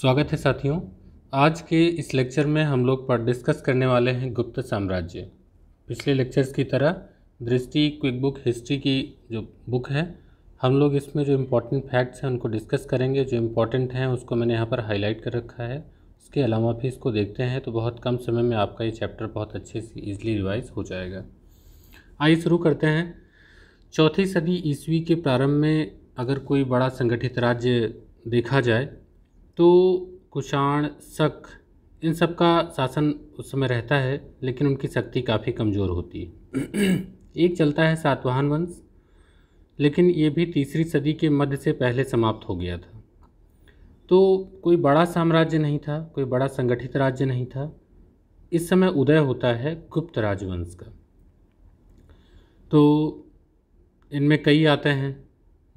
स्वागत है साथियों आज के इस लेक्चर में हम लोग पर डिस्कस करने वाले हैं गुप्त साम्राज्य पिछले लेक्चर्स की तरह दृष्टि क्विक बुक हिस्ट्री की जो बुक है हम लोग इसमें जो इम्पोर्टेंट फैक्ट्स हैं उनको डिस्कस करेंगे जो इम्पोर्टेंट हैं उसको मैंने यहाँ पर हाईलाइट कर रखा है उसके अलावा भी इसको देखते हैं तो बहुत कम समय में आपका ये चैप्टर बहुत अच्छे से ईजिली रिवाइज हो जाएगा आइए शुरू करते हैं चौथी सदी ईस्वी के प्रारंभ में अगर कोई बड़ा संगठित राज्य देखा जाए तो कुषाण शक इन सब का शासन उस समय रहता है लेकिन उनकी शक्ति काफ़ी कमज़ोर होती है एक चलता है सातवाहन वंश लेकिन ये भी तीसरी सदी के मध्य से पहले समाप्त हो गया था तो कोई बड़ा साम्राज्य नहीं था कोई बड़ा संगठित राज्य नहीं था इस समय उदय होता है गुप्त राजवंश का तो इनमें कई आते हैं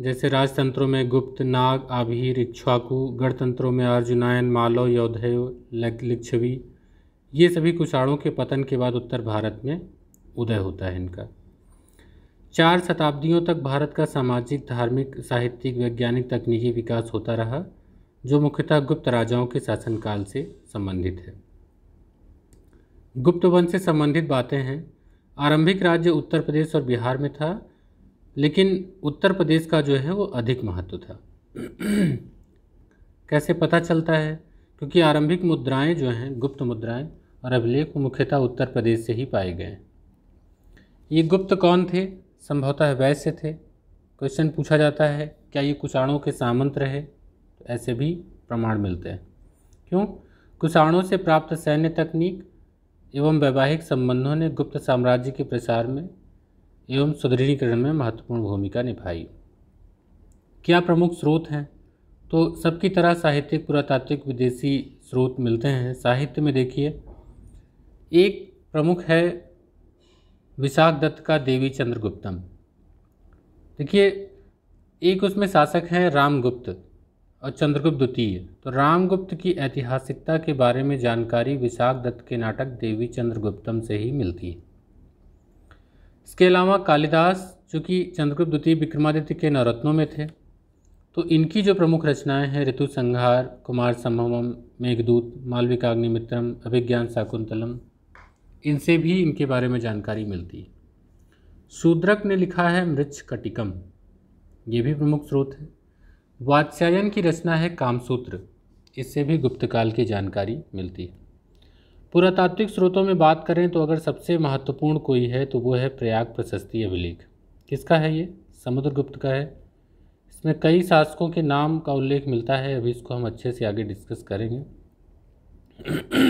जैसे राजतंत्रों में गुप्त नाग आभिर इक्ष्वाकु गणतंत्रों में अर्जुनायन मालव योधेय लिच्छवी ये सभी कुषाणों के पतन के बाद उत्तर भारत में उदय होता है इनका चार शताब्दियों तक भारत का सामाजिक धार्मिक साहित्यिक वैज्ञानिक तकनीकी विकास होता रहा जो मुख्यतः गुप्त राजाओं के शासनकाल से संबंधित है गुप्त वंश से संबंधित बातें हैं आरंभिक राज्य उत्तर प्रदेश और बिहार में था लेकिन उत्तर प्रदेश का जो है वो अधिक महत्व था कैसे पता चलता है क्योंकि आरंभिक मुद्राएं जो हैं गुप्त मुद्राएं और अभिलेख मुख्यतः उत्तर प्रदेश से ही पाए गए ये गुप्त कौन थे संभवतः वैश्य थे क्वेश्चन पूछा जाता है क्या ये कुषाणों के सामंत रहे तो ऐसे भी प्रमाण मिलते हैं क्यों कुषाणों से प्राप्त सैन्य तकनीक एवं वैवाहिक संबंधों ने गुप्त साम्राज्य के प्रसार में एवं सुदृढ़ीकरण में महत्वपूर्ण भूमिका निभाई क्या प्रमुख स्रोत हैं तो सबकी तरह साहित्यिक पुरातात्विक विदेशी स्रोत मिलते हैं साहित्य में देखिए एक प्रमुख है विशाख दत्त का देवी चंद्रगुप्तम देखिए एक उसमें शासक हैं रामगुप्त और चंद्रगुप्त द्वितीय तो रामगुप्त की ऐतिहासिकता के बारे में जानकारी विशाख दत्त के नाटक देवी चंद्रगुप्तम से ही मिलती है इसके अलावा कालिदास जो कि चंद्रगुप्त द्वितीय विक्रमादित्य के नवरत्नों में थे तो इनकी जो प्रमुख रचनाएं हैं ऋतु संहार कुमार संभवम मेघदूत मालविकाग्निमित्रम अभिज्ञान शाकुंतलम इनसे भी इनके बारे में जानकारी मिलती है शूद्रक ने लिखा है मृच कटिकम ये भी प्रमुख स्रोत है वात्स्यायन की रचना है कामसूत्र इससे भी गुप्तकाल की जानकारी मिलती है पुरातात्विक स्रोतों में बात करें तो अगर सबसे महत्वपूर्ण कोई है तो वो है प्रयाग प्रशस्ति अभिलेख किसका है ये समुद्रगुप्त का है इसमें कई शासकों के नाम का उल्लेख मिलता है अभी इसको हम अच्छे से आगे डिस्कस करेंगे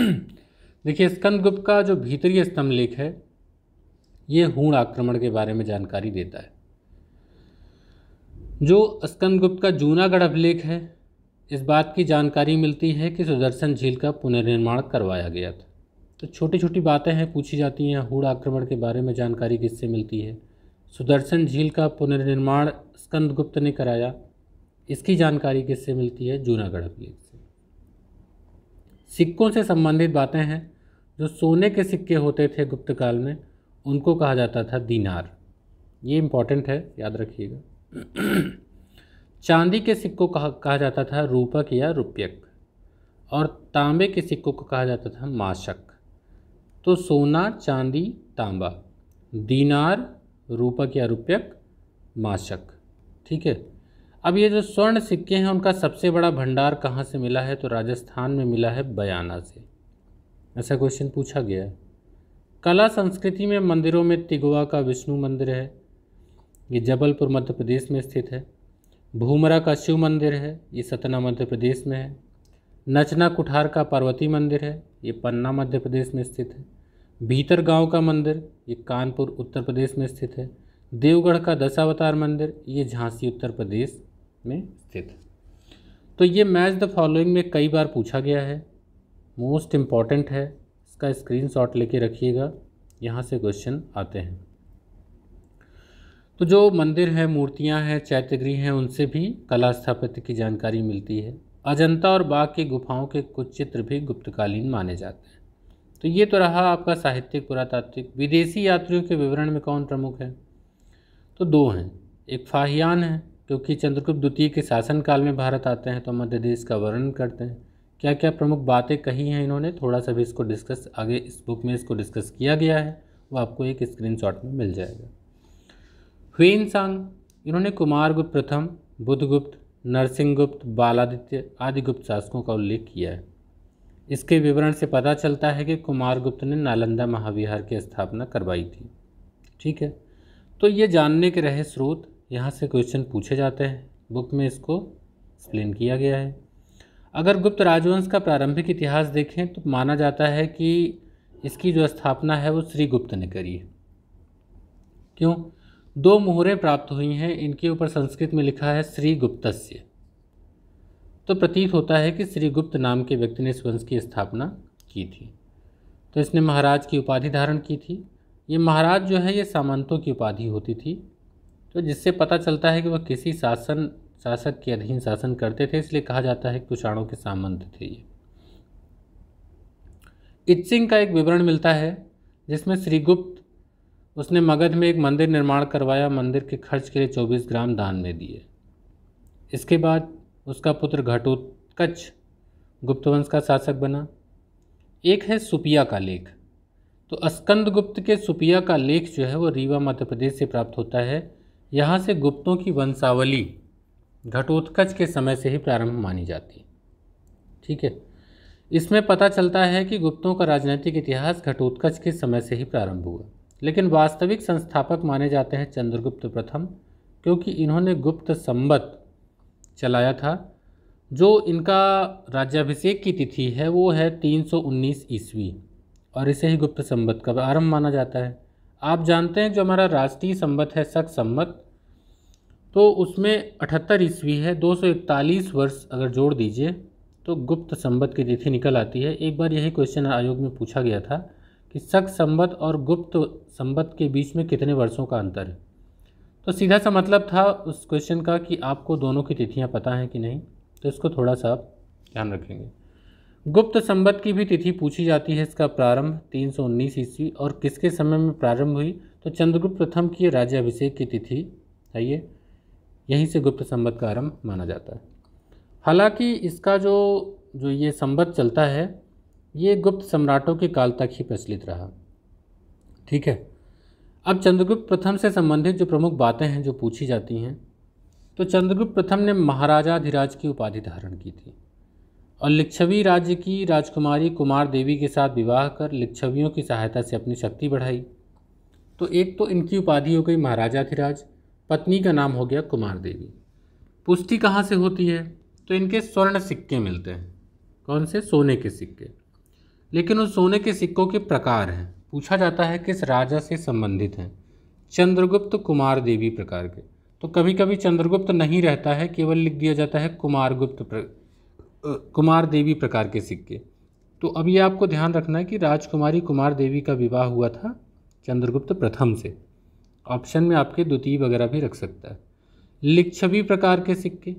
देखिए स्कंदगुप्त का जो भीतरी स्तंभ लेख है ये हूण आक्रमण के बारे में जानकारी देता है जो स्कंदगुप्त का जूनागढ़ अभिलेख है इस बात की जानकारी मिलती है कि सुदर्शन झील का पुनर्निर्माण करवाया गया था तो छोटी छोटी बातें हैं पूछी जाती हैं हुड़ आक्रमण के बारे में जानकारी किससे मिलती है सुदर्शन झील का पुनर्निर्माण स्कंदगुप्त ने कराया इसकी जानकारी किससे मिलती है जूनागढ़ अभिलेख से सिक्कों से संबंधित बातें हैं जो सोने के सिक्के होते थे गुप्त काल में उनको कहा जाता था दीनार ये इम्पॉर्टेंट है याद रखिएगा चांदी के सिक्कों कहा कहा जाता था रूपक या रुपयक और तांबे के सिक्कों को कहा जाता था माशक तो सोना चांदी तांबा दीनार रूपक या रुपयक माशक ठीक है अब ये जो स्वर्ण सिक्के हैं उनका सबसे बड़ा भंडार कहाँ से मिला है तो राजस्थान में मिला है बयाना से ऐसा क्वेश्चन पूछा गया है कला संस्कृति में मंदिरों में तिगुआ का विष्णु मंदिर है ये जबलपुर मध्य प्रदेश में स्थित है भूमरा का शिव मंदिर है ये सतना मध्य प्रदेश में है नचना कुठार का पार्वती मंदिर है ये पन्ना मध्य प्रदेश में स्थित है भीतर गांव का मंदिर ये कानपुर उत्तर प्रदेश में स्थित है देवगढ़ का दशावतार मंदिर ये झांसी उत्तर प्रदेश में स्थित है तो ये मैच द फॉलोइंग में कई बार पूछा गया है मोस्ट इम्पॉर्टेंट है इसका स्क्रीन शॉट लेके रखिएगा यहाँ से क्वेश्चन आते हैं तो जो मंदिर हैं मूर्तियाँ हैं चैत्यगृह हैं उनसे भी कला स्थापित्य की जानकारी मिलती है अजंता और बाघ की गुफाओं के कुछ चित्र भी गुप्तकालीन माने जाते हैं तो ये तो रहा आपका साहित्यिक पुरातात्विक विदेशी यात्रियों के विवरण में कौन प्रमुख है तो दो हैं एक फाहियान है क्योंकि चंद्रगुप्त द्वितीय के शासनकाल में भारत आते हैं तो मध्य देश का वर्णन करते हैं क्या क्या प्रमुख बातें कही हैं इन्होंने थोड़ा सा भी इसको डिस्कस आगे इस बुक में इसको डिस्कस किया गया है वो आपको एक स्क्रीनशॉट में मिल जाएगा हुन सांग इन्होंने गुप्त प्रथम बुद्धगुप्त नरसिंहगुप्त बालादित्य आदि गुप्त शासकों का उल्लेख किया है इसके विवरण से पता चलता है कि कुमार गुप्त ने नालंदा महाविहार की स्थापना करवाई थी ठीक है तो ये जानने के रहे स्रोत यहाँ से क्वेश्चन पूछे जाते हैं बुक में इसको एक्सप्लेन किया गया है अगर गुप्त राजवंश का प्रारंभिक इतिहास देखें तो माना जाता है कि इसकी जो स्थापना है वो श्रीगुप्त ने करी है क्यों दो मुहरें प्राप्त हुई हैं इनके ऊपर संस्कृत में लिखा है गुप्तस्य तो प्रतीत होता है कि श्री गुप्त नाम के व्यक्ति ने इस वंश की स्थापना की थी तो इसने महाराज की उपाधि धारण की थी ये महाराज जो है ये सामंतों की उपाधि होती थी तो जिससे पता चलता है कि वह किसी शासन शासक के अधीन शासन करते थे इसलिए कहा जाता है कि कुषाणों के सामंत थे ये इच्छिंग का एक विवरण मिलता है जिसमें श्रीगुप्त उसने मगध में एक मंदिर निर्माण करवाया मंदिर के खर्च के लिए 24 ग्राम दान में दिए इसके बाद उसका पुत्र घटोत्कच गुप्तवंश का शासक बना एक है सुपिया का लेख तो अस्कंद गुप्त के सुपिया का लेख जो है वो रीवा मध्य प्रदेश से प्राप्त होता है यहाँ से गुप्तों की वंशावली घटोत्कच के समय से ही प्रारंभ मानी जाती ठीक है इसमें पता चलता है कि गुप्तों का राजनीतिक इतिहास घटोत्कच के समय से ही प्रारंभ हुआ लेकिन वास्तविक संस्थापक माने जाते हैं चंद्रगुप्त प्रथम क्योंकि इन्होंने गुप्त संबत चलाया था जो इनका राज्याभिषेक की तिथि है वो है 319 ईस्वी और इसे ही गुप्त संबत का आरंभ माना जाता है आप जानते हैं जो हमारा राष्ट्रीय संबत है सख संबत तो उसमें अठहत्तर ईस्वी है 241 वर्ष अगर जोड़ दीजिए तो गुप्त संबत की तिथि निकल आती है एक बार यही क्वेश्चन आयोग में पूछा गया था कि सख संबत और गुप्त संबत के बीच में कितने वर्षों का अंतर है तो सीधा सा मतलब था उस क्वेश्चन का कि आपको दोनों की तिथियां पता हैं कि नहीं तो इसको थोड़ा सा आप ध्यान रखेंगे गुप्त संबत की भी तिथि पूछी जाती है इसका प्रारंभ 319 सौ ईस्वी और किसके समय में प्रारंभ हुई तो चंद्रगुप्त प्रथम की राज्याभिषेक की तिथि है ये यहीं से गुप्त संबत का आरंभ माना जाता है हालांकि इसका जो जो ये संबत चलता है ये गुप्त सम्राटों के काल तक ही प्रचलित रहा ठीक है अब चंद्रगुप्त प्रथम से संबंधित जो प्रमुख बातें हैं जो पूछी जाती हैं तो चंद्रगुप्त प्रथम ने महाराजाधिराज की उपाधि धारण की थी और लिच्छवी राज्य की राजकुमारी कुमार देवी के साथ विवाह कर लिच्छवियों की सहायता से अपनी शक्ति बढ़ाई तो एक तो इनकी उपाधि हो गई महाराजाधिराज पत्नी का नाम हो गया कुमार देवी पुष्टि कहाँ से होती है तो इनके स्वर्ण सिक्के मिलते हैं कौन से सोने के सिक्के लेकिन उस सोने के सिक्कों के प्रकार हैं पूछा जाता है किस राजा से संबंधित हैं चंद्रगुप्त कुमार देवी प्रकार के तो कभी कभी चंद्रगुप्त नहीं रहता है केवल लिख दिया जाता है कुमार गुप्त प्र... कुमार देवी प्रकार के सिक्के तो अब आपको ध्यान रखना है कि राजकुमारी कुमार देवी का विवाह हुआ था चंद्रगुप्त प्रथम से ऑप्शन में आपके द्वितीय वगैरह भी रख सकता है लिच्छवी प्रकार के सिक्के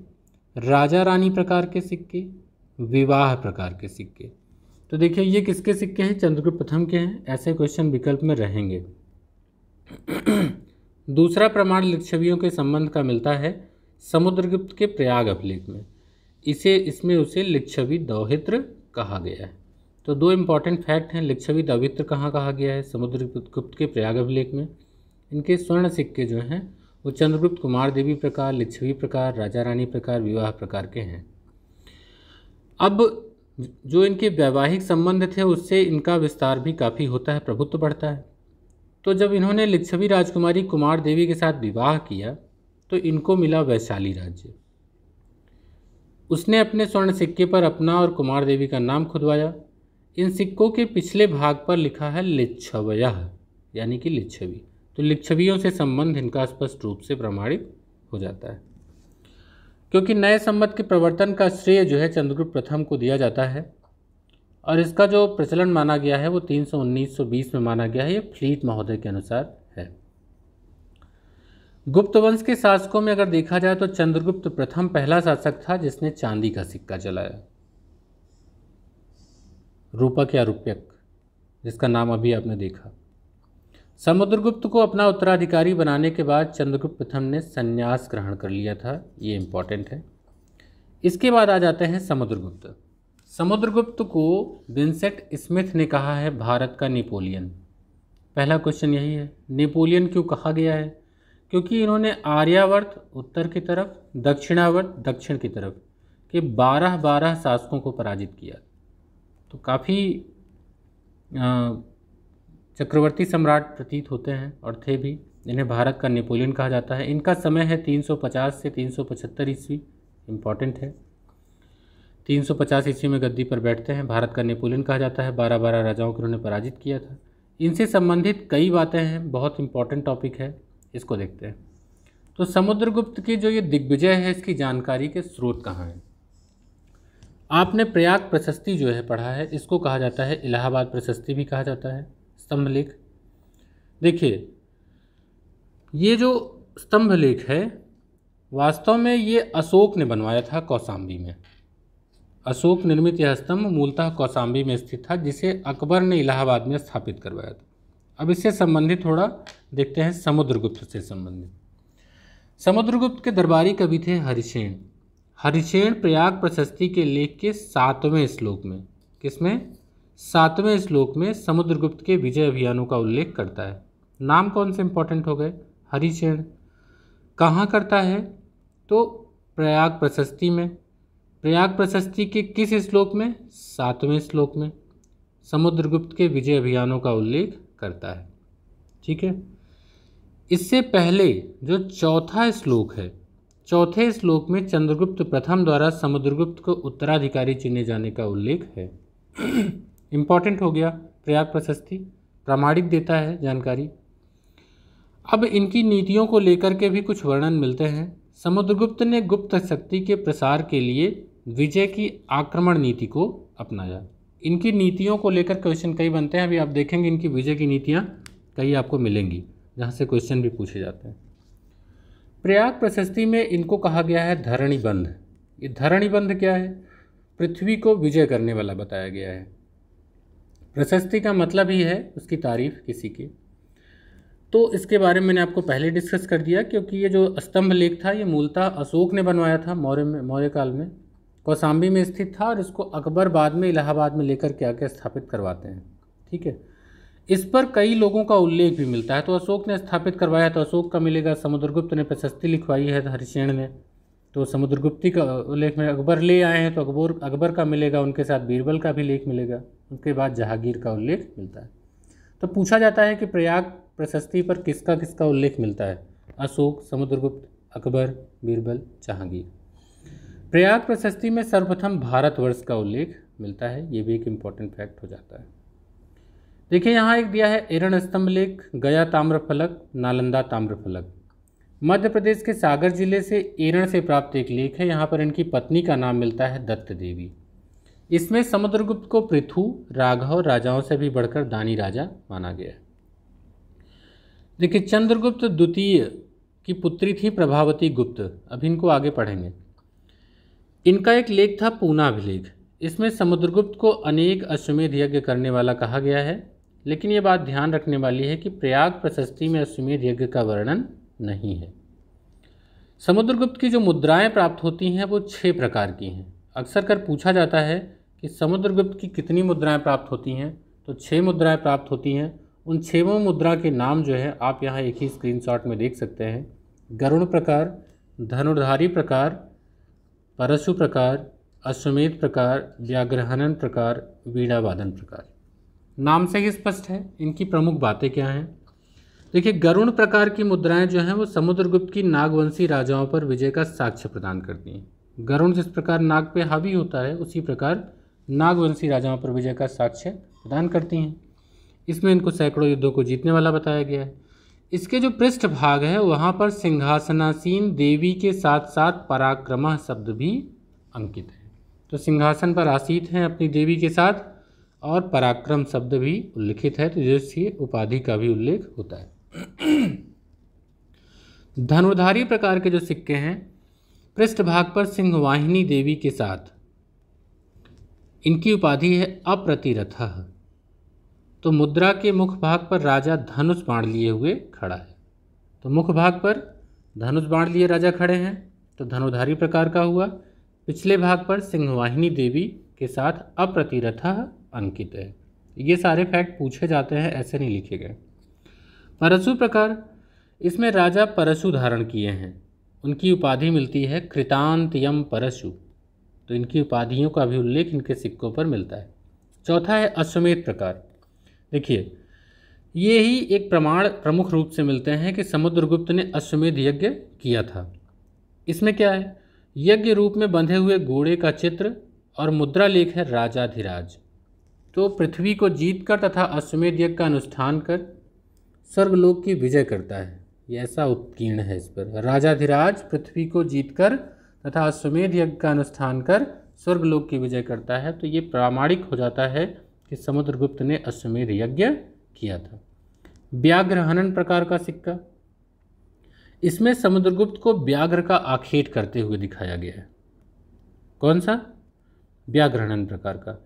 राजा रानी प्रकार के सिक्के विवाह प्रकार के सिक्के तो देखिए ये किसके सिक्के हैं चंद्रगुप्त प्रथम के हैं ऐसे क्वेश्चन विकल्प में रहेंगे दूसरा प्रमाण लिच्छवियों के संबंध का मिलता है समुद्रगुप्त के प्रयाग अभिलेख में इसे इसमें उसे लिच्छवी दौहित्र कहा गया है तो दो इम्पॉर्टेंट फैक्ट हैं लिच्छवी दौहित्र कहाँ कहा गया है समुद्रगुप्त के प्रयाग अभिलेख में इनके स्वर्ण सिक्के जो हैं वो चंद्रगुप्त कुमार देवी प्रकार लिच्छवी प्रकार राजा रानी प्रकार विवाह प्रकार के हैं अब जो इनके वैवाहिक संबंध थे उससे इनका विस्तार भी काफ़ी होता है प्रभुत्व बढ़ता है तो जब इन्होंने लिच्छवी राजकुमारी कुमार देवी के साथ विवाह किया तो इनको मिला वैशाली राज्य उसने अपने स्वर्ण सिक्के पर अपना और कुमार देवी का नाम खुदवाया इन सिक्कों के पिछले भाग पर लिखा है लिच्छवया यानी कि लिच्छवी तो लिच्छवियों से संबंध इनका स्पष्ट रूप से प्रमाणित हो जाता है क्योंकि नए संबंध के प्रवर्तन का श्रेय जो है चंद्रगुप्त प्रथम को दिया जाता है और इसका जो प्रचलन माना गया है वो 319-120 में माना गया है ये फ्लीट महोदय के अनुसार है गुप्त वंश के शासकों में अगर देखा जाए तो चंद्रगुप्त प्रथम पहला शासक था जिसने चांदी का सिक्का चलाया रूपक या रूपयक जिसका नाम अभी आपने देखा समुद्रगुप्त को अपना उत्तराधिकारी बनाने के बाद चंद्रगुप्त प्रथम ने संन्यास ग्रहण कर लिया था ये इम्पॉर्टेंट है इसके बाद आ जाते हैं समुद्रगुप्त समुद्रगुप्त को विंसेट स्मिथ ने कहा है भारत का नेपोलियन पहला क्वेश्चन यही है नेपोलियन क्यों कहा गया है क्योंकि इन्होंने आर्यावर्त उत्तर की तरफ दक्षिणावर्त दक्षिण की तरफ के बारह बारह शासकों को पराजित किया तो काफ़ी चक्रवर्ती सम्राट प्रतीत होते हैं और थे भी इन्हें भारत का नेपोलियन कहा जाता है इनका समय है 350 से 375 ईस्वी इम्पॉर्टेंट है 350 ईस्वी में गद्दी पर बैठते हैं भारत का नेपोलियन कहा जाता है बारह बारह राजाओं को उन्होंने पराजित किया था इनसे संबंधित कई बातें हैं बहुत इंपॉर्टेंट टॉपिक है इसको देखते हैं तो समुद्रगुप्त की जो ये दिग्विजय है इसकी जानकारी के स्रोत कहाँ हैं आपने प्रयाग प्रशस्ति जो है पढ़ा है इसको कहा जाता है इलाहाबाद प्रशस्ति भी कहा जाता है स्तंभ लेख देखिए ये जो स्तंभ लेख है वास्तव में ये अशोक ने बनवाया था कौसाम्बी में अशोक निर्मित यह स्तंभ मूलतः कौसाम्बी में स्थित था जिसे अकबर ने इलाहाबाद में स्थापित करवाया था अब इससे संबंधित थोड़ा देखते हैं समुद्रगुप्त से संबंधित समुद्रगुप्त के दरबारी कवि थे हरिशेण हरिशेण प्रयाग प्रशस्ति के लेख के सातवें श्लोक में किसमें सातवें श्लोक में समुद्रगुप्त के विजय अभियानों का उल्लेख करता है नाम कौन से इंपॉर्टेंट हो गए हरिचरण कहाँ करता है तो प्रयाग प्रशस्ति में प्रयाग प्रशस्ति के किस श्लोक में सातवें श्लोक में समुद्रगुप्त के विजय अभियानों का उल्लेख करता है ठीक है इससे पहले जो चौथा श्लोक है चौथे श्लोक में चंद्रगुप्त प्रथम द्वारा समुद्रगुप्त को उत्तराधिकारी चुने जाने का उल्लेख है इम्पॉर्टेंट हो गया प्रयाग प्रशस्ति प्रामाणिक देता है जानकारी अब इनकी नीतियों को लेकर के भी कुछ वर्णन मिलते हैं समुद्रगुप्त ने गुप्त शक्ति के प्रसार के लिए विजय की आक्रमण नीति को अपनाया इनकी नीतियों को लेकर क्वेश्चन कई बनते हैं अभी आप देखेंगे इनकी विजय की नीतियाँ कई आपको मिलेंगी जहाँ से क्वेश्चन भी पूछे जाते हैं प्रयाग प्रशस्ति में इनको कहा गया है धरणी बंध ये धरणी बंध क्या है पृथ्वी को विजय करने वाला बताया गया है प्रशस्ति का मतलब ही है उसकी तारीफ किसी की तो इसके बारे में मैंने आपको पहले डिस्कस कर दिया क्योंकि ये जो स्तंभ लेख था ये मूलतः अशोक ने बनवाया था मौर्य में मौर्य काल में कौसाम्बी में स्थित था और इसको अकबर बाद में इलाहाबाद में लेकर के आके स्थापित करवाते हैं ठीक है इस पर कई लोगों का उल्लेख भी मिलता है तो अशोक ने स्थापित करवाया तो अशोक का मिलेगा समुद्रगुप्त ने प्रशस्ति लिखवाई है हरिशेण ने तो समुद्रगुप्ती का लेख में अकबर ले आए हैं तो अकबर अकबर का मिलेगा उनके साथ बीरबल का भी लेख मिलेगा उनके बाद जहांगीर का उल्लेख मिलता है तो पूछा जाता है कि प्रयाग प्रशस्ति पर किसका किसका उल्लेख मिलता है अशोक समुद्रगुप्त अकबर बीरबल जहांगीर प्रयाग प्रशस्ति में सर्वप्रथम भारतवर्ष का उल्लेख मिलता है ये भी एक इम्पॉर्टेंट फैक्ट हो जाता है देखिए यहाँ एक दिया है एरण स्तंभ लेख गया ताम्रफलक नालंदा ताम्रफलक मध्य प्रदेश के सागर जिले से एरण से प्राप्त एक लेख है यहाँ पर इनकी पत्नी का नाम मिलता है दत्त देवी इसमें समुद्रगुप्त को पृथु राघव राजाओं से भी बढ़कर दानी राजा माना गया देखिए चंद्रगुप्त द्वितीय की पुत्री थी प्रभावती गुप्त अभी इनको आगे पढ़ेंगे इनका एक लेख था पूनाभिलेख इसमें समुद्रगुप्त को अनेक अश्वमेध यज्ञ करने वाला कहा गया है लेकिन ये बात ध्यान रखने वाली है कि प्रयाग प्रशस्ति में अश्वमेध यज्ञ का वर्णन नहीं है समुद्रगुप्त की जो मुद्राएं प्राप्त होती हैं वो छः प्रकार की हैं अक्सर कर पूछा जाता है कि समुद्रगुप्त की कितनी मुद्राएं प्राप्त होती हैं तो छः मुद्राएं प्राप्त होती हैं उन छवों मुद्रा के नाम जो है आप यहाँ एक ही स्क्रीनशॉट में देख सकते हैं गरुण प्रकार धनुर्धारी प्रकार परशु प्रकार अश्वमेध प्रकार व्याग्रहनन प्रकार वीणावादन प्रकार नाम से ही स्पष्ट है इनकी प्रमुख बातें क्या हैं देखिए गरुण प्रकार की मुद्राएं जो हैं वो समुद्रगुप्त की नागवंशी राजाओं पर विजय का साक्ष्य प्रदान करती हैं गरुण जिस प्रकार नाग पे हावी होता है उसी प्रकार नागवंशी राजाओं पर विजय का साक्ष्य प्रदान करती हैं इसमें इनको सैकड़ों युद्धों को जीतने वाला बताया गया है इसके जो पृष्ठ भाग है वहाँ पर सिंहासनासीन देवी के साथ साथ पराक्रम शब्द भी अंकित है तो सिंहासन पर आसीत हैं अपनी देवी के साथ और पराक्रम शब्द भी उल्लिखित है तो जिसकी उपाधि का भी उल्लेख होता है धनुधारी प्रकार के जो सिक्के हैं पृष्ठभाग पर सिंहवाहिनी देवी के साथ इनकी उपाधि है अप्रतिरथ तो मुद्रा के मुख भाग पर राजा धनुष बाण लिए हुए खड़ा है तो मुख भाग पर धनुष बाण लिए राजा खड़े हैं तो धनुधारी प्रकार का हुआ पिछले भाग पर सिंहवाहिनी देवी के साथ अप्रतिरथ अंकित है ये सारे फैक्ट पूछे जाते हैं ऐसे नहीं लिखे गए परशु प्रकार इसमें राजा परशु धारण किए हैं उनकी उपाधि मिलती है कृतांत यम परशु तो इनकी उपाधियों का भी उल्लेख इनके सिक्कों पर मिलता है चौथा है अश्वमेध प्रकार देखिए ये ही एक प्रमाण प्रमुख रूप से मिलते हैं कि समुद्रगुप्त ने अश्वमेध यज्ञ किया था इसमें क्या है यज्ञ रूप में बंधे हुए घोड़े का चित्र और मुद्रा लेख है राजाधिराज तो पृथ्वी को जीत कर तथा अश्वमेध यज्ञ का अनुष्ठान कर स्वर्गलोक की विजय करता है ये ऐसा उत्कीर्ण है इस पर राजाधिराज पृथ्वी को जीतकर तथा अश्वमेध यज्ञ का अनुष्ठान कर स्वर्गलोक की विजय करता है तो ये प्रामाणिक हो जाता है कि समुद्रगुप्त ने अश्वमेध यज्ञ किया था व्याघ्र हनन प्रकार का सिक्का इसमें समुद्रगुप्त को व्याघ्र का आखेट करते हुए दिखाया गया है कौन सा व्याघ्रहणन प्रकार का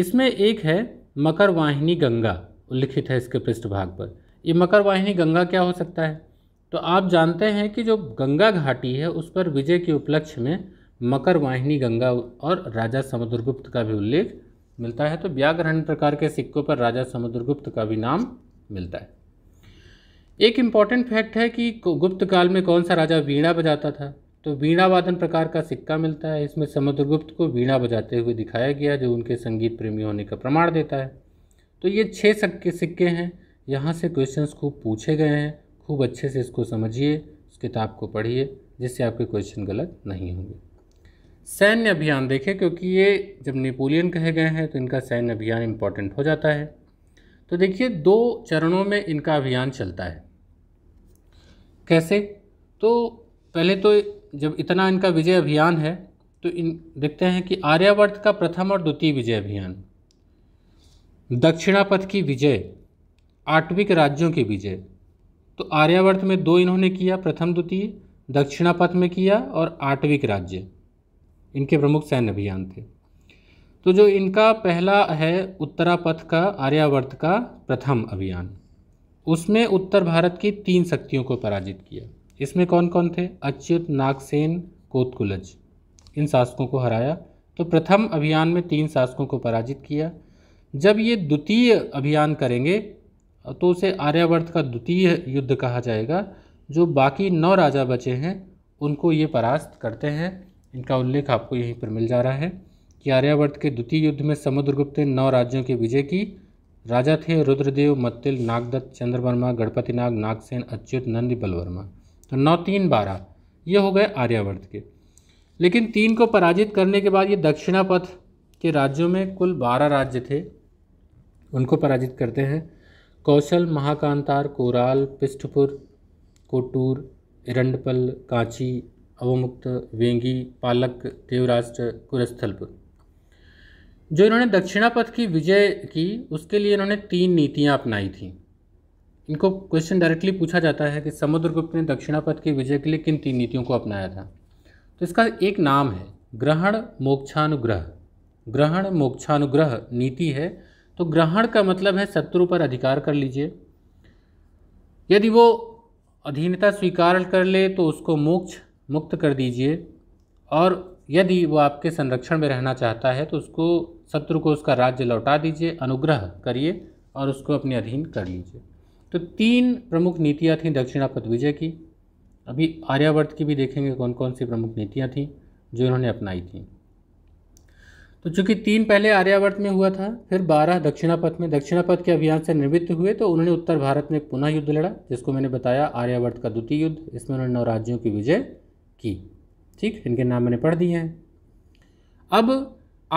इसमें एक है मकर वाहिनी गंगा उल्लिखित है इसके पृष्ठभाग पर ये मकर वाहिनी गंगा क्या हो सकता है तो आप जानते हैं कि जो गंगा घाटी है उस पर विजय के उपलक्ष्य में मकर वाहिनी गंगा और राजा समुद्रगुप्त का भी उल्लेख मिलता है तो व्याकरण प्रकार के सिक्कों पर राजा समुद्रगुप्त का भी नाम मिलता है एक इम्पॉर्टेंट फैक्ट है कि गुप्त काल में कौन सा राजा वीणा बजाता था तो वीणा वादन प्रकार का सिक्का मिलता है इसमें समुद्रगुप्त को वीणा बजाते हुए दिखाया गया जो उनके संगीत प्रेमी होने का प्रमाण देता है तो ये छः सिक्के हैं यहाँ से क्वेश्चंस खूब पूछे गए हैं खूब अच्छे से इसको समझिए इस किताब को पढ़िए जिससे आपके क्वेश्चन गलत नहीं होंगे सैन्य अभियान देखें क्योंकि ये जब नेपोलियन कहे गए हैं तो इनका सैन्य अभियान इम्पॉर्टेंट हो जाता है तो देखिए दो चरणों में इनका अभियान चलता है कैसे तो पहले तो जब इतना इनका विजय अभियान है तो इन देखते हैं कि आर्यावर्त का प्रथम और द्वितीय विजय अभियान दक्षिणापथ की विजय आटविक राज्यों की विजय तो आर्यावर्त में दो इन्होंने किया प्रथम द्वितीय दक्षिणापथ में किया और आटविक राज्य इनके प्रमुख सैन्य अभियान थे तो जो इनका पहला है उत्तरापथ का आर्यावर्त का प्रथम अभियान उसमें उत्तर भारत की तीन शक्तियों को पराजित किया इसमें कौन कौन थे अच्युत नागसेन कोतकुलज इन शासकों को हराया तो प्रथम अभियान में तीन शासकों को पराजित किया जब ये द्वितीय अभियान करेंगे तो उसे आर्यावर्त का द्वितीय युद्ध कहा जाएगा जो बाकी नौ राजा बचे हैं उनको ये परास्त करते हैं इनका उल्लेख आपको यहीं पर मिल जा रहा है कि आर्यावर्त के द्वितीय युद्ध में समुद्रगुप्त ने नौ राज्यों के विजय की राजा थे रुद्रदेव मत्तिल नागदत्त चंद्रवर्मा गणपति नाग नागसेन अच्युत नंदी बलवर्मा तो नौ तीन बारह ये हो गए आर्यावर्त के लेकिन तीन को पराजित करने के बाद ये दक्षिणापथ के राज्यों में कुल बारह राज्य थे उनको पराजित करते हैं कौशल महाकांतार कोराल पिष्ठपुर कोटूर इरंडपल कांची अवमुक्त वेंगी पालक देवराष्ट्र कुरस्थलपुर जो इन्होंने दक्षिणापथ की विजय की उसके लिए इन्होंने तीन नीतियाँ अपनाई थी इनको क्वेश्चन डायरेक्टली पूछा जाता है कि समुद्रगुप्त ने दक्षिणापथ की विजय के लिए किन तीन नीतियों को अपनाया था तो इसका एक नाम है ग्रहण मोक्षानुग्रह ग्रहण मोक्षानुग्रह नीति है तो ग्रहण का मतलब है शत्रु पर अधिकार कर लीजिए यदि वो अधीनता स्वीकार कर ले तो उसको मोक्ष मुक्त कर दीजिए और यदि वो आपके संरक्षण में रहना चाहता है तो उसको शत्रु को उसका राज्य लौटा दीजिए अनुग्रह करिए और उसको अपने अधीन कर लीजिए तो तीन प्रमुख नीतियाँ थीं दक्षिणा पदविजय की अभी आर्यावर्त की भी देखेंगे कौन कौन सी प्रमुख नीतियाँ थीं जो इन्होंने अपनाई थीं तो चूंकि तीन पहले आर्यावर्त में हुआ था फिर बारह दक्षिणापथ में दक्षिणापथ के अभियान से निवृत्त हुए तो उन्होंने उत्तर भारत में पुनः युद्ध लड़ा जिसको मैंने बताया आर्यावर्त का द्वितीय युद्ध इसमें उन्होंने नौ राज्यों की विजय की ठीक इनके नाम मैंने पढ़ दिए हैं अब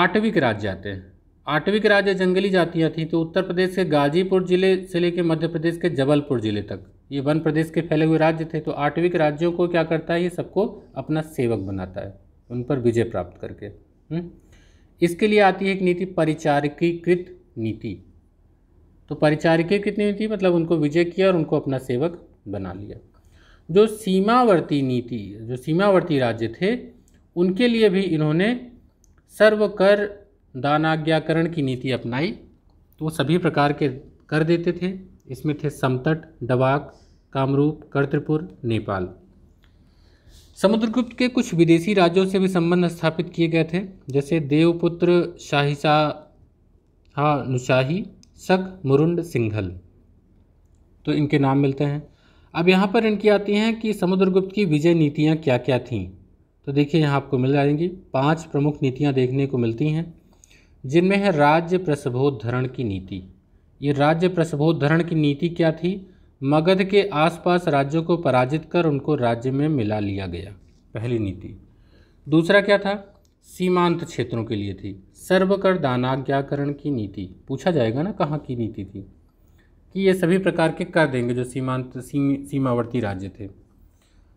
आठवीं राज्य आते हैं आठवीं राज्य जंगली जातियाँ थीं तो उत्तर प्रदेश के गाजीपुर जिले से लेकर मध्य प्रदेश के जबलपुर जिले तक ये वन प्रदेश के फैले हुए राज्य थे तो आठवीं राज्यों को क्या करता है ये सबको अपना सेवक बनाता है उन पर विजय प्राप्त करके हुँ? हम्म? इसके लिए आती है एक नीति परिचारिकीकृत नीति तो परिचारिकीकृत नीति मतलब उनको विजय किया और उनको अपना सेवक बना लिया जो सीमावर्ती नीति जो सीमावर्ती राज्य थे उनके लिए भी इन्होंने सर्वकर दानाज्ञाकरण की नीति अपनाई तो वो सभी प्रकार के कर देते थे इसमें थे समतट दवाक कामरूप कर्तपुर नेपाल समुद्रगुप्त के कुछ विदेशी राज्यों से भी संबंध स्थापित किए गए थे जैसे देवपुत्र शाहिशाह नुशाही शक मुरुंड सिंघल तो इनके नाम मिलते हैं अब यहाँ पर इनकी आती हैं कि समुद्रगुप्त की विजय नीतियाँ क्या क्या थीं तो देखिए यहाँ आपको मिल जाएंगी पांच प्रमुख नीतियाँ देखने को मिलती हैं जिनमें है राज्य प्रसभोद्धरण की नीति ये राज्य प्रसभोद्धरण की नीति क्या थी मगध के आसपास राज्यों को पराजित कर उनको राज्य में मिला लिया गया पहली नीति दूसरा क्या था सीमांत क्षेत्रों के लिए थी सर्वकर दानाज्ञाकरण की नीति पूछा जाएगा ना कहाँ की नीति थी कि ये सभी प्रकार के कर देंगे जो सीमांत सीम, सीमावर्ती राज्य थे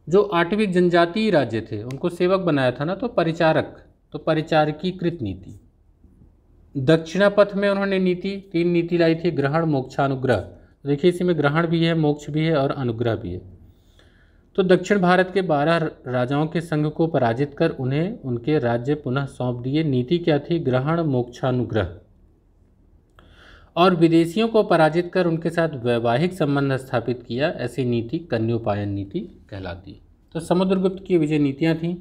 जो आठवीं जनजातीय राज्य थे उनको सेवक बनाया था ना तो परिचारक तो परिचारकीकृत नीति दक्षिणा पथ में उन्होंने नीति तीन नीति लाई थी ग्रहण मोक्षानुग्रह देखिए इसी में ग्रहण भी है मोक्ष भी है और अनुग्रह भी है तो दक्षिण भारत के बारह राजाओं के संघ को पराजित कर उन्हें उनके राज्य पुनः सौंप दिए नीति क्या थी ग्रहण मोक्षानुग्रह और विदेशियों को पराजित कर उनके साथ वैवाहिक संबंध स्थापित किया ऐसी नीति कन्योपायन नीति कहलाती तो समुद्रगुप्त की विजय नीतियाँ थीं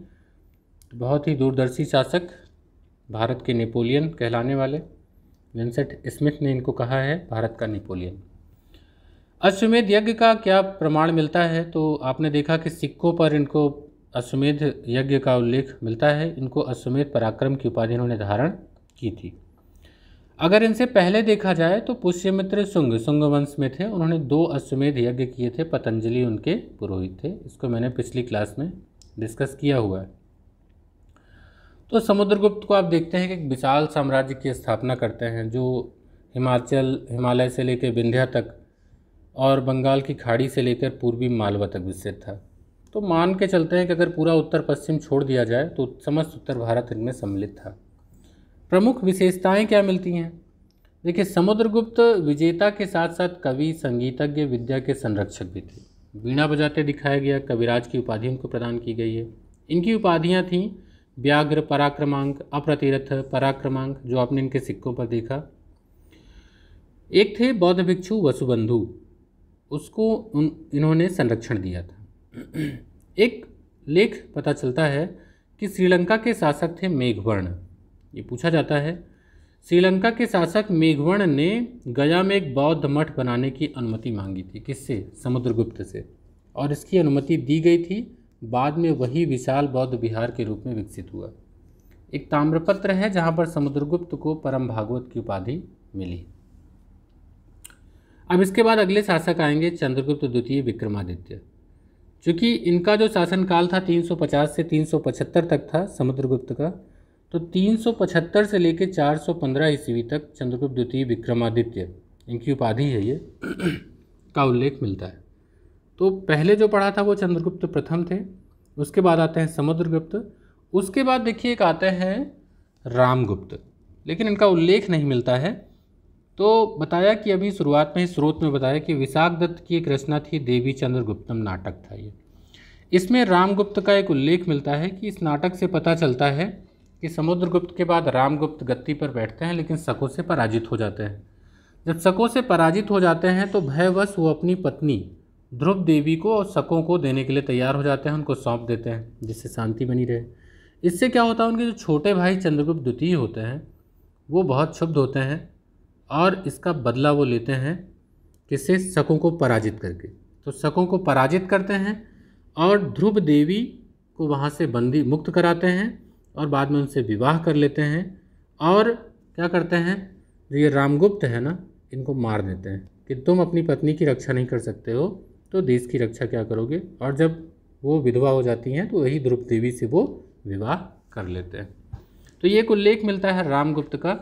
बहुत ही दूरदर्शी शासक भारत के नेपोलियन कहलाने वाले विंसेंट स्मिथ ने इनको कहा है भारत का नेपोलियन अश्वमेध यज्ञ का क्या प्रमाण मिलता है तो आपने देखा कि सिक्कों पर इनको अश्वमेध यज्ञ का उल्लेख मिलता है इनको अश्वमेध पराक्रम की उपाधि इन्होंने धारण की थी अगर इनसे पहले देखा जाए तो पुष्यमित्र शुंग शुंग वंश में थे उन्होंने दो अश्वमेध यज्ञ किए थे पतंजलि उनके पुरोहित थे इसको मैंने पिछली क्लास में डिस्कस किया हुआ है तो समुद्रगुप्त को आप देखते हैं कि एक विशाल साम्राज्य की स्थापना करते हैं जो हिमाचल हिमालय से लेकर विंध्या तक और बंगाल की खाड़ी से लेकर पूर्वी मालवा तक विस्तृत था तो मान के चलते हैं कि अगर पूरा उत्तर पश्चिम छोड़ दिया जाए तो समस्त उत्तर भारत इनमें सम्मिलित था प्रमुख विशेषताएं क्या मिलती हैं देखिए समुद्रगुप्त विजेता के साथ साथ कवि संगीतज्ञ विद्या के संरक्षक भी थे वीणा बजाते दिखाया गया कविराज की उपाधि उनको प्रदान की गई है इनकी उपाधियाँ थीं व्याघ्र पराक्रमांक अप्रतिरथ पराक्रमांक जो आपने इनके सिक्कों पर देखा एक थे बौद्ध भिक्षु वसुबंधु उसको उन इन्होंने संरक्षण दिया था एक लेख पता चलता है कि श्रीलंका के शासक थे मेघवर्ण ये पूछा जाता है श्रीलंका के शासक मेघवर्ण ने गया में एक बौद्ध मठ बनाने की अनुमति मांगी थी किससे समुद्रगुप्त से और इसकी अनुमति दी गई थी बाद में वही विशाल बौद्ध विहार के रूप में विकसित हुआ एक ताम्रपत्र है जहाँ पर समुद्रगुप्त को परम भागवत की उपाधि मिली अब इसके बाद अगले शासक आएंगे चंद्रगुप्त द्वितीय विक्रमादित्य चूँकि इनका जो शासनकाल था 350 से 375 तक था समुद्रगुप्त का तो 375 से लेकर 415 ईस्वी तक चंद्रगुप्त द्वितीय विक्रमादित्य इनकी उपाधि है ये का उल्लेख मिलता है तो पहले जो पढ़ा था वो चंद्रगुप्त प्रथम थे उसके बाद आते हैं समुद्रगुप्त उसके बाद देखिए एक आते हैं रामगुप्त लेकिन इनका उल्लेख नहीं मिलता है तो बताया कि अभी शुरुआत में स्रोत में बताया कि विशाख दत्त की एक रचना थी देवी चंद्रगुप्तम नाटक था ये इसमें रामगुप्त का एक उल्लेख मिलता है कि इस नाटक से पता चलता है कि समुद्रगुप्त के बाद रामगुप्त गद्दी पर बैठते हैं लेकिन शकों से पराजित हो जाते हैं जब शकों से पराजित हो जाते हैं तो भयवश वो अपनी पत्नी ध्रुव देवी को और सकों को देने के लिए तैयार हो जाते हैं उनको सौंप देते हैं जिससे शांति बनी रहे इससे क्या होता है उनके जो छोटे भाई चंद्रगुप्त द्वितीय होते हैं वो बहुत क्षुब्ध होते हैं और इसका बदला वो लेते हैं किसे शकों को पराजित करके तो शकों को पराजित करते हैं और ध्रुव देवी को वहाँ से बंदी मुक्त कराते हैं और बाद में उनसे विवाह कर लेते हैं और क्या करते हैं जो ये रामगुप्त है ना इनको मार देते हैं कि तुम अपनी पत्नी की रक्षा नहीं कर सकते हो तो देश की रक्षा क्या करोगे और जब वो विधवा हो जाती हैं तो वही ध्रुव देवी से वो विवाह कर लेते हैं तो ये एक उल्लेख मिलता है रामगुप्त का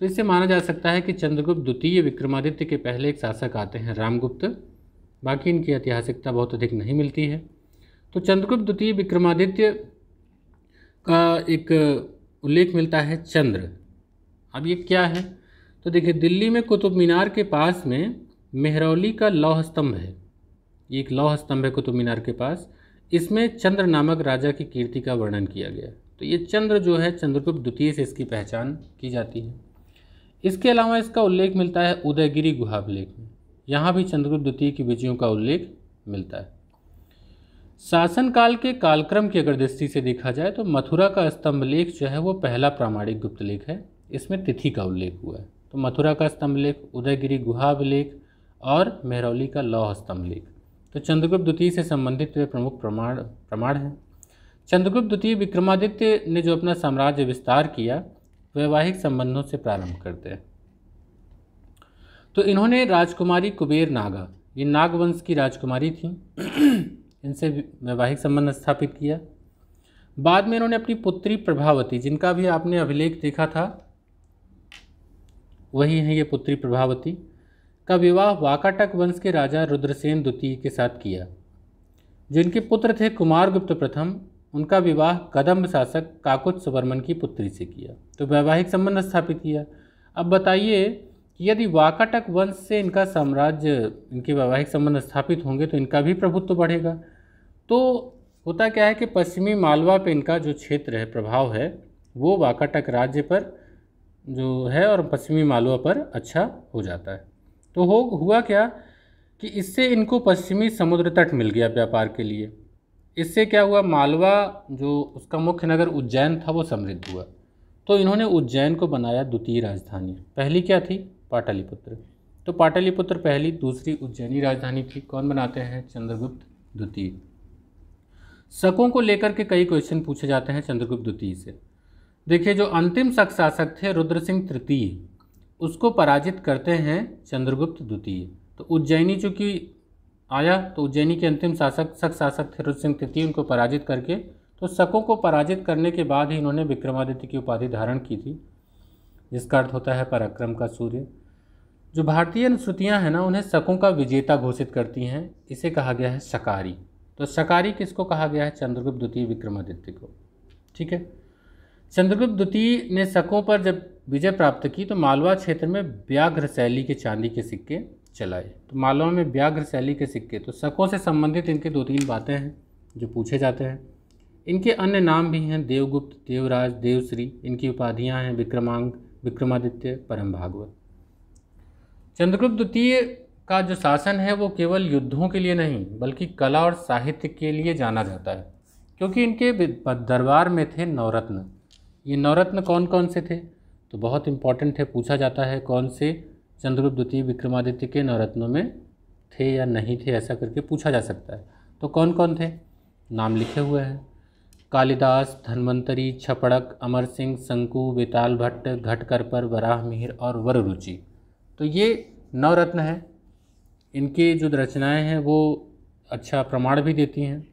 तो इससे माना जा सकता है कि चंद्रगुप्त द्वितीय विक्रमादित्य के पहले एक शासक आते हैं रामगुप्त बाकी इनकी ऐतिहासिकता बहुत अधिक नहीं मिलती है तो चंद्रगुप्त द्वितीय विक्रमादित्य का एक उल्लेख मिलता है चंद्र अब ये क्या है तो देखिए दिल्ली में कुतुब मीनार के पास में मेहरौली का लौह स्तंभ है ये एक लौह स्तंभ है कुतुब मीनार के पास इसमें चंद्र नामक राजा की कीर्ति का वर्णन किया गया तो ये चंद्र जो है चंद्रगुप्त द्वितीय से इसकी पहचान की जाती है इसके अलावा इसका उल्लेख मिलता है उदयगिरी गुहाभिलेख में यहाँ भी चंद्रगुप्त द्वितीय की विजयों का उल्लेख मिलता है शासनकाल के कालक्रम की अगर दृष्टि से देखा जाए तो मथुरा का स्तंभ लेख जो है वो पहला प्रामाणिक गुप्त लेख है इसमें तिथि का उल्लेख हुआ है तो मथुरा का स्तंभ लेख उदयगिरी गुहाभिलेख और मेहरौली का लौह स्तंभ लेख तो चंद्रगुप्त द्वितीय से संबंधित वे प्रमुख प्रमाण प्रमाण हैं चंद्रगुप्त द्वितीय विक्रमादित्य ने जो अपना साम्राज्य विस्तार किया वैवाहिक संबंधों से प्रारंभ करते हैं तो इन्होंने राजकुमारी कुबेर नागा ये नागवंश की राजकुमारी थी इनसे वैवाहिक संबंध स्थापित किया बाद में इन्होंने अपनी पुत्री प्रभावती जिनका भी आपने अभिलेख देखा था वही है ये पुत्री प्रभावती का विवाह वाकाटक वंश के राजा रुद्रसेन द्वितीय के साथ किया जिनके पुत्र थे कुमार गुप्त प्रथम उनका विवाह कदम्ब शासक काकुत सुबर्मन की पुत्री से किया तो वैवाहिक संबंध स्थापित किया अब बताइए कि यदि वाकाटक वंश से इनका साम्राज्य इनके वैवाहिक संबंध स्थापित होंगे तो इनका भी प्रभुत्व बढ़ेगा तो होता क्या है कि पश्चिमी मालवा पे इनका जो क्षेत्र है प्रभाव है वो वाकाटक राज्य पर जो है और पश्चिमी मालवा पर अच्छा हो जाता है तो हो हुआ क्या कि इससे इनको पश्चिमी समुद्र तट मिल गया व्यापार के लिए इससे क्या हुआ मालवा जो उसका मुख्य नगर उज्जैन था वो समृद्ध हुआ तो इन्होंने उज्जैन को बनाया द्वितीय राजधानी पहली क्या थी पाटलिपुत्र तो पाटलिपुत्र पहली दूसरी उज्जैनी राजधानी थी कौन बनाते हैं चंद्रगुप्त द्वितीय शकों को लेकर के कई क्वेश्चन पूछे जाते हैं चंद्रगुप्त द्वितीय से देखिए जो अंतिम शक शासक थे रुद्र सिंह तृतीय उसको पराजित करते हैं चंद्रगुप्त द्वितीय तो उज्जैनी चूंकि आया तो उज्जैनी के अंतिम शासक शक शासक थिरुज सिंह तृतीय उनको पराजित करके तो शकों को पराजित करने के बाद ही इन्होंने विक्रमादित्य की उपाधि धारण की थी जिसका अर्थ होता है पराक्रम का सूर्य जो भारतीय अनुश्रुतियाँ हैं ना उन्हें शकों का विजेता घोषित करती हैं इसे कहा गया है शकारी तो शकारी किसको कहा गया है चंद्रगुप्त द्वितीय विक्रमादित्य को ठीक है चंद्रगुप्त द्वितीय ने शकों पर जब विजय प्राप्त की तो मालवा क्षेत्र में व्याघ्र शैली के चांदी के सिक्के चलाए तो मालवा में व्याघ्र शैली के सिक्के तो शकों से संबंधित इनके दो तीन बातें हैं जो पूछे जाते हैं इनके अन्य नाम भी हैं देवगुप्त देवराज देवश्री इनकी उपाधियां हैं विक्रमांग विक्रमादित्य परम भागवत चंद्रगुप्त द्वितीय का जो शासन है वो केवल युद्धों के लिए नहीं बल्कि कला और साहित्य के लिए जाना जाता है क्योंकि इनके दरबार में थे नवरत्न ये नवरत्न कौन कौन से थे तो बहुत इम्पॉर्टेंट है पूछा जाता है कौन से चंद्रगुप्त द्वितीय विक्रमादित्य के नवरत्नों में थे या नहीं थे ऐसा करके पूछा जा सकता है तो कौन कौन थे नाम लिखे हुए हैं कालिदास धन्वंतरी छपड़क अमर सिंह शंकु बेताल भट्ट घटकरपर वराह मिहिर और वररुचि तो ये नवरत्न हैं इनके जो रचनाएं हैं वो अच्छा प्रमाण भी देती हैं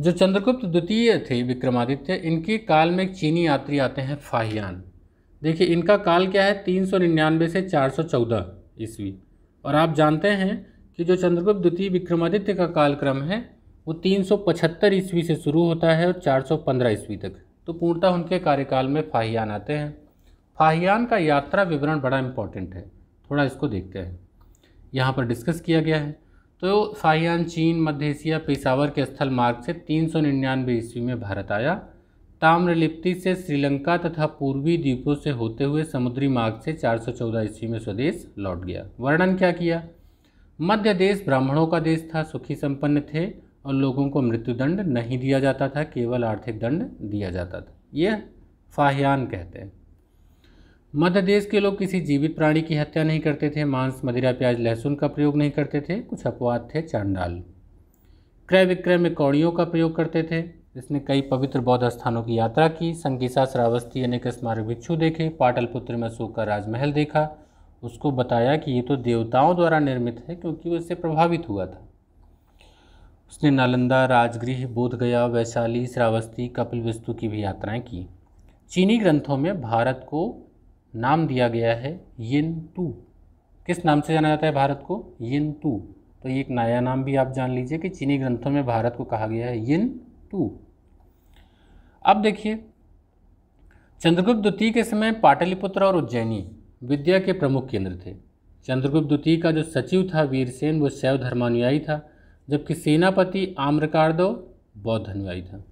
जो चंद्रगुप्त द्वितीय थे विक्रमादित्य इनके काल में एक चीनी यात्री आते हैं फाहियान देखिए इनका काल क्या है तीन सौ निन्यानवे से चार सौ चौदह ईस्वी और आप जानते हैं कि जो चंद्रगुप्त द्वितीय विक्रमादित्य का कालक्रम है वो तीन सौ पचहत्तर ईस्वी से शुरू होता है और चार सौ पंद्रह ईस्वी तक तो पूर्णतः उनके कार्यकाल में फाहियान आते हैं फाहियान का यात्रा विवरण बड़ा इम्पॉर्टेंट है थोड़ा इसको देखते हैं यहाँ पर डिस्कस किया गया है तो फाहियान चीन मध्य एशिया पेशावर के स्थल मार्ग से तीन सौ निन्यानवे ईस्वी में भारत आया ताम्रलिप्ति से श्रीलंका तथा पूर्वी द्वीपों से होते हुए समुद्री मार्ग से 414 ईस्वी में स्वदेश लौट गया वर्णन क्या किया मध्य देश ब्राह्मणों का देश था सुखी संपन्न थे और लोगों को मृत्युदंड नहीं दिया जाता था केवल आर्थिक दंड दिया जाता था यह फाहयान कहते हैं मध्य देश के लोग किसी जीवित प्राणी की हत्या नहीं करते थे मांस मदिरा प्याज लहसुन का प्रयोग नहीं करते थे कुछ अपवाद थे चांडाल क्रय विक्रय में कौड़ियों का प्रयोग करते थे जिसने कई पवित्र बौद्ध स्थानों की यात्रा की संगीसा श्रावस्ती अनेक स्मारक भिक्षु देखे पाटलपुत्र में अशोक का राजमहल देखा उसको बताया कि ये तो देवताओं द्वारा निर्मित है क्योंकि वो इससे प्रभावित हुआ था उसने नालंदा राजगृह बोधगया वैशाली श्रावस्ती कपिलवस्तु की भी यात्राएं की चीनी ग्रंथों में भारत को नाम दिया गया है यिन टू किस नाम से जाना जाता है भारत को यिन टू तो ये एक नया नाम भी आप जान लीजिए कि चीनी ग्रंथों में भारत को कहा गया है यिन टू अब देखिए चंद्रगुप्त द्वितीय के समय पाटलिपुत्र और उज्जैनी विद्या के प्रमुख केंद्र थे चंद्रगुप्त द्वितीय का जो सचिव था वीरसेन वो शैव धर्मानुयायी था जबकि सेनापति आम्रकारदव बौद्ध अनुयायी था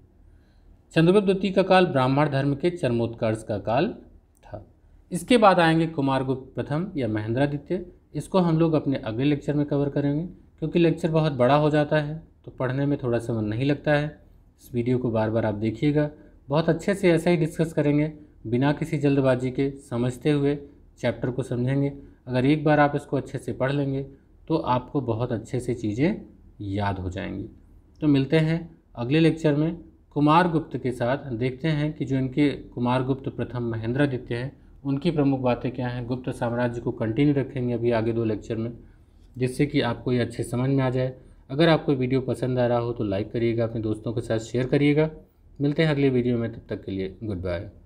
चंद्रगुप्त द्वितीय का काल ब्राह्मण धर्म के चरमोत्कर्ष का काल था इसके बाद आएंगे कुमारगुप्त प्रथम या महेंद्रादित्य इसको हम लोग अपने अगले लेक्चर में कवर करेंगे क्योंकि लेक्चर बहुत बड़ा हो जाता है तो पढ़ने में थोड़ा सा मन नहीं लगता है इस वीडियो को बार बार आप देखिएगा बहुत अच्छे से ऐसा ही डिस्कस करेंगे बिना किसी जल्दबाजी के समझते हुए चैप्टर को समझेंगे अगर एक बार आप इसको अच्छे से पढ़ लेंगे तो आपको बहुत अच्छे से चीज़ें याद हो जाएंगी तो मिलते हैं अगले लेक्चर में कुमार गुप्त के साथ देखते हैं कि जो इनके कुमार गुप्त प्रथम महेंद्रादित्य हैं उनकी प्रमुख बातें क्या हैं गुप्त साम्राज्य को कंटिन्यू रखेंगे अभी आगे दो लेक्चर में जिससे कि आपको ये अच्छे समझ में आ जाए अगर आपको वीडियो पसंद आ रहा हो तो लाइक करिएगा अपने दोस्तों के साथ शेयर करिएगा मिलते हैं अगले वीडियो में तब तक के लिए गुड बाय